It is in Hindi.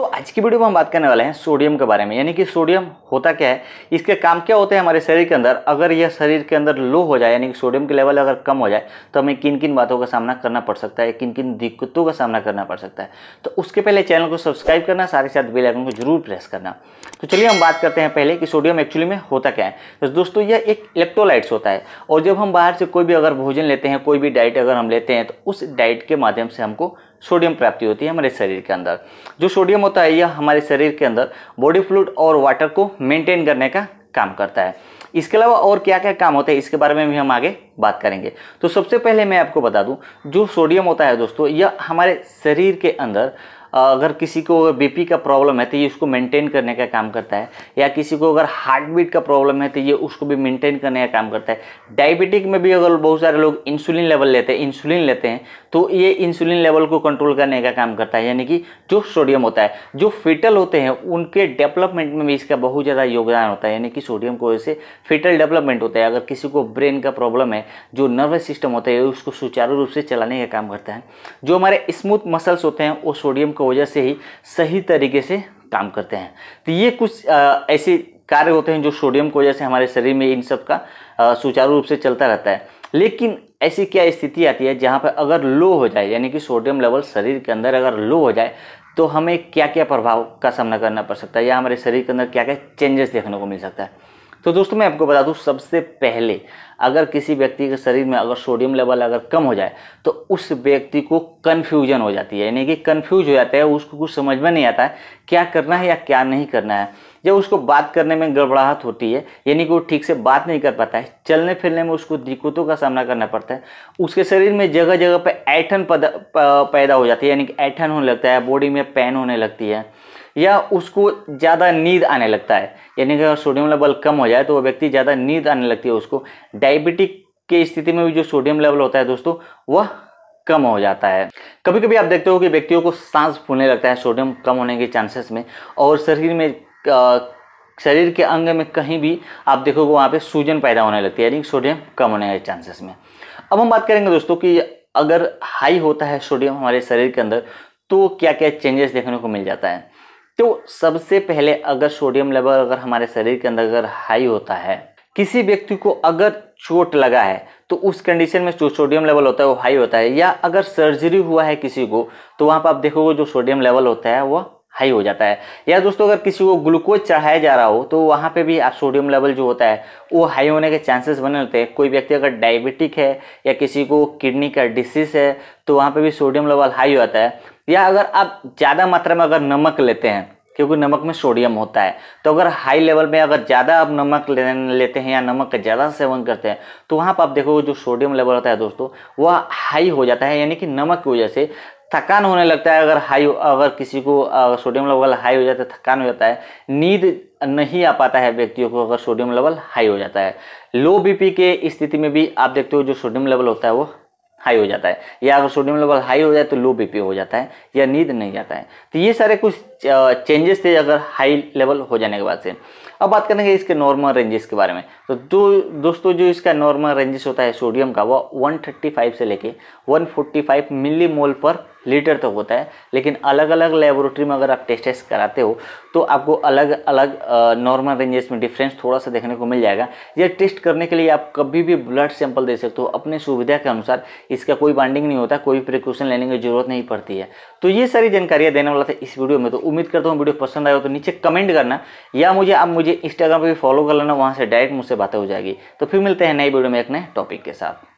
दोस्तों आज की वीडियो में हम बात करने वाले हैं सोडियम के बारे में यानी कि सोडियम होता क्या है इसके काम क्या होते हैं हमारे शरीर के अंदर अगर यह शरीर के अंदर लो हो जाए यानी कि सोडियम के लेवल अगर कम हो जाए तो हमें किन किन बातों का सामना करना पड़ सकता है किन किन दिक्कतों का सामना करना पड़ सकता है तो उसके पहले चैनल को सब्सक्राइब करना साथ ही साथ बेलाइकन को जरूर प्रेस करना तो चलिए हम बात करते हैं पहले कि सोडियम एक्चुअली में होता क्या है तो दोस्तों यह एक इलेक्ट्रोलाइट्स होता है और जब हम बाहर से कोई भी अगर भोजन लेते हैं कोई भी डाइट अगर हम लेते हैं तो उस डाइट के माध्यम से हमको सोडियम प्राप्ति होती है हमारे शरीर के अंदर जो सोडियम होता है यह हमारे शरीर के अंदर बॉडी फ्लूड और वाटर को मेंटेन करने का काम करता है इसके अलावा और क्या क्या काम होते हैं इसके बारे में भी हम आगे बात करेंगे तो सबसे पहले मैं आपको बता दूं जो सोडियम होता है दोस्तों यह हमारे शरीर के अंदर अगर किसी को बीपी का प्रॉब्लम है तो ये उसको मेंटेन करने का काम करता है या किसी को अगर हार्ट बीट का प्रॉब्लम है तो ये उसको भी मेंटेन करने का काम करता है डायबिटिक में भी अगर बहुत सारे लोग इंसुलिन लेवल लेते हैं इंसुलिन लेते हैं तो ये इंसुलिन लेवल को कंट्रोल करने का काम करता है यानी कि जो सोडियम होता है जो फिटल होते हैं उनके डेवलपमेंट में भी इसका बहुत ज़्यादा योगदान होता है यानी कि सोडियम को वजह से डेवलपमेंट होता है अगर किसी को ब्रेन का प्रॉब्लम है जो नर्वस सिस्टम होता है उसको सुचारू रूप से चलाने का काम करता है जो हमारे स्मूथ मसल्स होते हैं वो सोडियम की वजह से ही सही तरीके से काम करते हैं तो ये कुछ आ, ऐसे कार्य होते हैं जो सोडियम की वजह से हमारे शरीर में इन सब का सुचारू रूप से चलता रहता है लेकिन ऐसी क्या स्थिति आती है जहाँ पर अगर लो हो जाए यानी कि सोडियम लेवल शरीर के अंदर अगर लो हो जाए तो हमें क्या क्या प्रभाव का सामना करना पड़ सकता है या हमारे शरीर के अंदर क्या क्या चेंजेस देखने को मिल सकता है तो दोस्तों मैं आपको बता दूँ सबसे पहले अगर किसी व्यक्ति के शरीर में अगर सोडियम लेवल अगर कम हो जाए तो उस व्यक्ति को कन्फ्यूजन हो जाती है यानी कि कन्फ्यूज हो जाता है उसको कुछ समझ में नहीं आता है क्या करना है या क्या नहीं करना है जब उसको बात करने में गड़बड़ाहट होती है यानी कि वो ठीक से बात नहीं कर पाता है चलने फिरने में उसको दिक्कतों का सामना करना पड़ता है उसके शरीर में जगह जगह पर ऐठन पैदा हो जाती है यानी कि ऐठन होने लगता है बॉडी में पेन होने लगती है या उसको ज़्यादा नींद आने लगता है यानी कि अगर सोडियम लेवल कम हो जाए तो वह व्यक्ति ज़्यादा नींद आने लगती है उसको डायबिटिक की स्थिति में भी जो सोडियम लेवल होता है दोस्तों वह कम हो जाता है कभी कभी आप देखते हो कि व्यक्तियों को सांस फूलने लगता है सोडियम कम होने के चांसेस में और शरीर में आ, शरीर के अंग में कहीं भी आप देखोगे वहाँ पे सूजन पैदा होने लगती है यानी सोडियम कम होने के चांसेस में अब हम बात करेंगे दोस्तों कि अगर हाई होता है सोडियम हमारे शरीर के अंदर तो क्या क्या चेंजेस देखने को मिल जाता है तो सबसे पहले अगर सोडियम लेवल अगर हमारे शरीर के अंदर अगर हाई होता है किसी व्यक्ति को अगर चोट लगा है तो उस कंडीशन में जो सोडियम लेवल होता है वो हाई होता है या अगर सर्जरी हुआ है किसी को तो वहाँ पर आप देखोगे जो सोडियम लेवल होता है वह हाई हो जाता है या दोस्तों अगर किसी को ग्लूकोज चढ़ाया जा रहा हो तो वहाँ पे भी आप सोडियम लेवल जो होता है वो हाई होने के चांसेस बने होते हैं कोई व्यक्ति अगर डायबिटिक है या किसी को किडनी का डिसीज़ है तो वहाँ पे भी सोडियम लेवल हाई हो जाता है या अगर आप ज़्यादा मात्रा में अगर नमक लेते हैं क्योंकि नमक में सोडियम होता है तो अगर हाई लेवल में अगर ज़्यादा आप नमक ले, लेते हैं या नमक का ज़्यादा सेवन करते हैं तो वहाँ पर आप देखोगे जो सोडियम लेवल होता है दोस्तों वह हाई हो जाता है यानी कि नमक की वजह से थकान होने लगता है अगर हाई अगर किसी को अगर सोडियम लेवल हाई हो जाता है थकान हो जाता है नींद नहीं आ पाता है व्यक्तियों को अगर सोडियम लेवल हाई हो जाता है लो बीपी के स्थिति में भी आप देखते हो जो सोडियम लेवल होता है वो हाई हो जाता है या अगर सोडियम लेवल हाई हो जाए तो लो बीपी हो जाता है या नींद नहीं जाता है तो ये सारे कुछ चेंजेस थे अगर हाई लेवल हो जाने के बाद से अब बात करेंगे इसके नॉर्मल रेंजेस के बारे में तो दो दोस्तों जो इसका नॉर्मल रेंजेस होता है सोडियम का वो 135 से लेके 145 मिली मोल पर लीटर तक तो होता है लेकिन अलग अलग लेबोरेटरी में अगर आप टेस्ट टेस्ट कराते हो तो आपको अलग अलग नॉर्मल रेंजेस में डिफरेंस थोड़ा सा देखने को मिल जाएगा यह टेस्ट करने के लिए आप कभी भी ब्लड सैंपल दे सकते हो अपने सुविधा के अनुसार इसका कोई बाइंडिंग नहीं होता कोई प्रिकॉशन लेने की जरूरत नहीं पड़ती है तो ये सारी जानकारियाँ देने वाला था इस वीडियो में तो उम्मीद करता हूँ वीडियो पसंद आए हो तो नीचे कमेंट करना या मुझे आप मुझे इंस्टाग्राम पर भी फॉलो कर लेना वहाँ से डायरेक्ट मुझसे बातें हो जाएगी तो फिर मिलते हैं नई वीडियो में एक नए टॉपिक के साथ